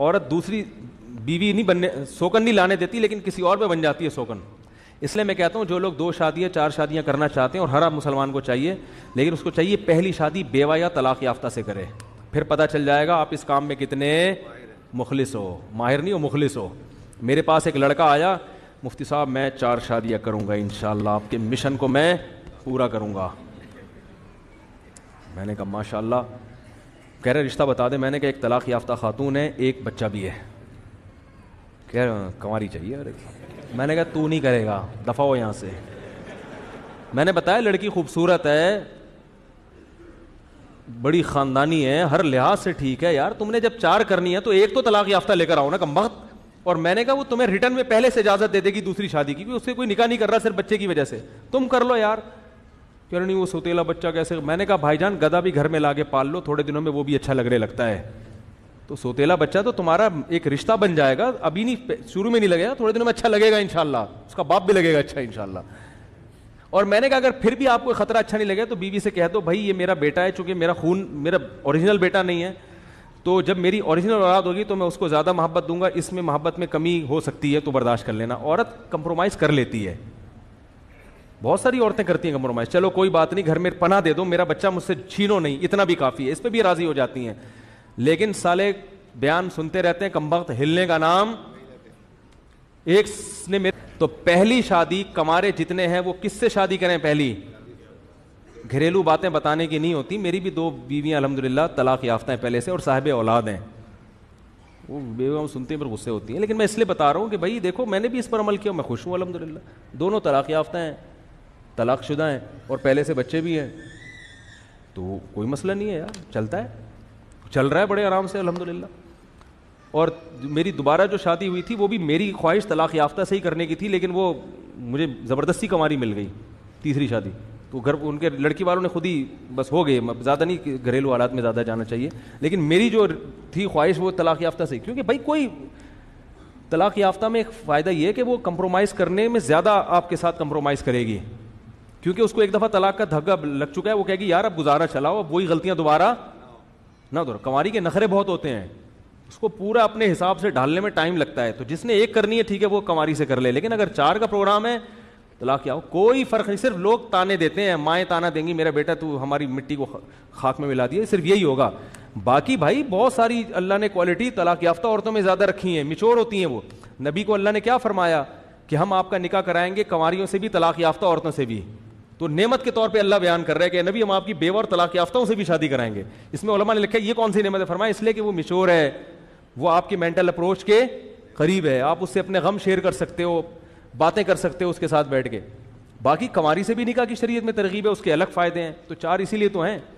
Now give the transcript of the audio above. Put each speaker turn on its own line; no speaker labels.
औरत दूसरी बीवी नहीं बनने सोकन नहीं लाने देती लेकिन किसी और पे बन जाती है सोकन इसलिए मैं कहता हूँ जो लोग दो शादियाँ चार शादियाँ करना चाहते हैं और हर मुसलमान को चाहिए लेकिन उसको चाहिए पहली शादी बेवा या तलाक याफ्ता से करे फिर पता चल जाएगा आप इस काम में कितने मुखलिस हो माहिर नहीं हो मुखलिस हो मेरे पास एक लड़का आया मुफ्ती साहब मैं चार शादियाँ करूँगा इन आपके मिशन को मैं पूरा करूँगा मैंने कहा माशाल्लाह कह रहे रिश्ता बता दे मैंने कहा एक तलाक़ याफ्ता खातून है एक बच्चा भी है कह रहे हाँ, कंवारी चाहिए अरे मैंने कहा तू नहीं करेगा दफ़ा हो यहाँ से मैंने बताया लड़की खूबसूरत है बड़ी ख़ानदानी है हर लिहाज से ठीक है यार तुमने जब चार करनी है तो एक तो तलाक याफ्ता लेकर आओ ना कम वक्त और मैंने कहा वो तुम्हें रिटर्न में पहले से इजाज़त दे देगी दूसरी शादी की उससे कोई निकाह नहीं कर रहा सिर्फ बच्चे की वजह से तुम कर लो यार कह नहीं वो सोतेला बच्चा कैसे मैंने कहा भाईजान गधा भी घर में ला के पाल लो थोड़े दिनों में वो भी अच्छा लगने लगता है तो सोतेला बच्चा तो तुम्हारा एक रिश्ता बन जाएगा अभी नहीं शुरू में नहीं लगेगा थोड़े दिनों में अच्छा लगेगा इनशाला उसका बाप भी लगेगा अच्छा इनशाला और मैंने कहा अगर फिर भी आपको खतरा अच्छा नहीं लगेगा तो बीवी से कह दो भाई ये मेरा बेटा है चूंकि मेरा खून मेरा ओरिजिनल बेटा नहीं है तो जब मेरी ओरिजिनल औलाद होगी तो मैं उसको ज़्यादा मोहब्बत दूंगा इसमें मोहब्बत में कमी हो सकती है तो बर्दाश्त कर लेना औरत कंप्रोमाइज़ कर लेती है बहुत सारी औरतें करती हैं कम्प्रोमाइज चलो कोई बात नहीं घर में पना दे दो मेरा बच्चा मुझसे छीनो नहीं इतना भी काफी है इस पर भी राजी हो जाती हैं लेकिन साले बयान सुनते रहते हैं कम वक्त हिलने का नाम एक ने मेरे तो पहली शादी कमारे जितने हैं वो किससे शादी करें पहली घरेलू बातें बताने की नहीं होती मेरी भी दो बीवियां अलहमदिल्ला तलाक याफ्ता हैं पहले से और साहब औलाद हैं वो बेगम सुनते हैं पर गुस्से होती हैं लेकिन मैं इसलिए बता रहा हूँ कि भाई देखो मैंने भी इस पर अमल किया मैं खुश हूँ अलहमदिल्ला दोनों तलाक याफ्ता हैं तलाकशुदा हैं और पहले से बच्चे भी हैं तो कोई मसला नहीं है यार चलता है चल रहा है बड़े आराम से अलहमदिल्ला और मेरी दोबारा जो शादी हुई थी वो भी मेरी ख्वाहिश तलाक याफ्ता से ही करने की थी लेकिन वो मुझे ज़बरदस्ती कमारी मिल गई तीसरी शादी तो घर उनके लड़की वालों ने खुद ही बस हो गए ज़्यादा नहीं घरेलू हालात में ज़्यादा जाना चाहिए लेकिन मेरी जो थी ख्वाहिश वो तलाक याफ्ता से क्योंकि भाई कोई तलाक याफ्ता में एक फ़ायदा ये है कि वो कंप्रोमाइज़ करने में ज़्यादा आपके साथ कम्प्रोमाइज़ करेगी क्योंकि उसको एक दफा तलाक का धग्गा लग चुका है वो कहेगी यार अब गुजारा चलाओ अब वही गलतियां दोबारा ना दोबारा कंवारी के नखरे बहुत होते हैं उसको पूरा अपने हिसाब से ढालने में टाइम लगता है तो जिसने एक करनी है ठीक है वो कंवारी से कर ले लेकिन अगर चार का प्रोग्राम है तलाक क्या हो कोई फर्क नहीं सिर्फ लोग ताने देते हैं माएँ ताना देंगी मेरा बेटा तू हमारी मिट्टी को खाक में मिला दिया सिर्फ यही होगा बाकी भाई बहुत सारी अल्लाह ने क्वालिटी तलाक याफ्ता औरतों में ज़्यादा रखी है मिचोर होती हैं वो नबी को अल्लाह ने क्या फरमाया कि हम आपका निकाह कराएंगे कंवारियों से भी तलाक याफ्ता औरतों से भी तो नेमत के तौर पे अल्लाह बयान कर रहा है कि नबी हम आपकी बेवर तलाक याफ्ताओं से भी शादी कराएंगे इसमें उलमा ने लिखा है ये कौन सी नेमत है फरमाया इसलिए कि वो मिशोर है वो आपके मेंटल अप्रोच के करीब है आप उससे अपने गम शेयर कर सकते हो बातें कर सकते हो उसके साथ बैठ के बाकी कमारी से भी नहीं कहा कि शरीय में तरगीब है उसके अलग फ़ायदे हैं तो चार इसीलिए तो हैं